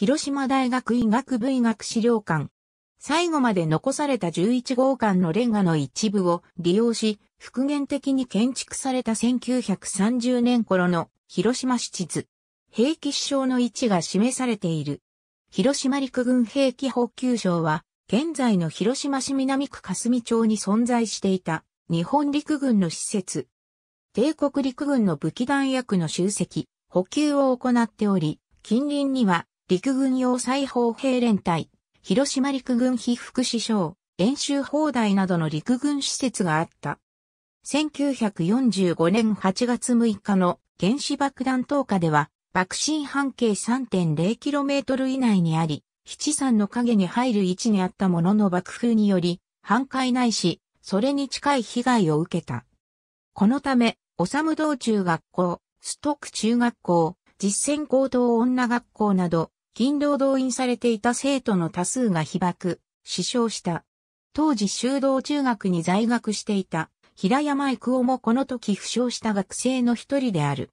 広島大学医学部医学資料館。最後まで残された11号館のレンガの一部を利用し、復元的に建築された1930年頃の広島市地図。兵器支障の位置が示されている。広島陸軍兵器補給省は、現在の広島市南区霞町に存在していた日本陸軍の施設。帝国陸軍の武器弾薬の集積、補給を行っており、近隣には陸軍要塞砲兵連隊、広島陸軍被服師匠、演習砲台などの陸軍施設があった。1945年8月6日の原子爆弾投下では、爆心半径 3.0km 以内にあり、七三の影に入る位置にあったものの爆風により、半壊ないし、それに近い被害を受けた。このため、おさむ道中学校、ストック中学校、実践高等女学校など、勤労動員されていた生徒の多数が被爆、死傷した。当時修道中学に在学していた平山育夫もこの時負傷した学生の一人である。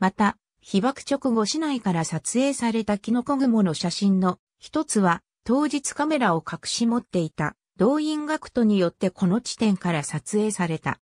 また、被爆直後市内から撮影されたキノコ雲の写真の一つは当日カメラを隠し持っていた動員学徒によってこの地点から撮影された。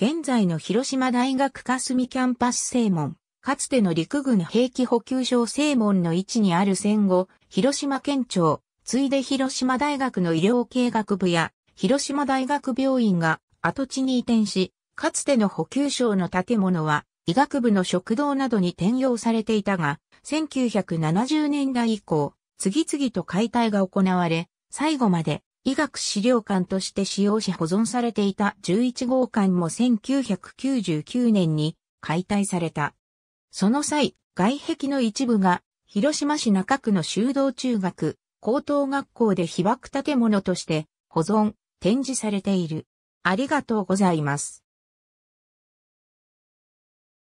現在の広島大学霞キャンパス正門。かつての陸軍兵器補給所正門の位置にある戦後、広島県庁、ついで広島大学の医療計学部や、広島大学病院が跡地に移転し、かつての補給省の建物は、医学部の食堂などに転用されていたが、1970年代以降、次々と解体が行われ、最後まで医学資料館として使用し保存されていた11号館も1999年に解体された。その際、外壁の一部が、広島市中区の修道中学、高等学校で被爆建物として、保存、展示されている。ありがとうございます。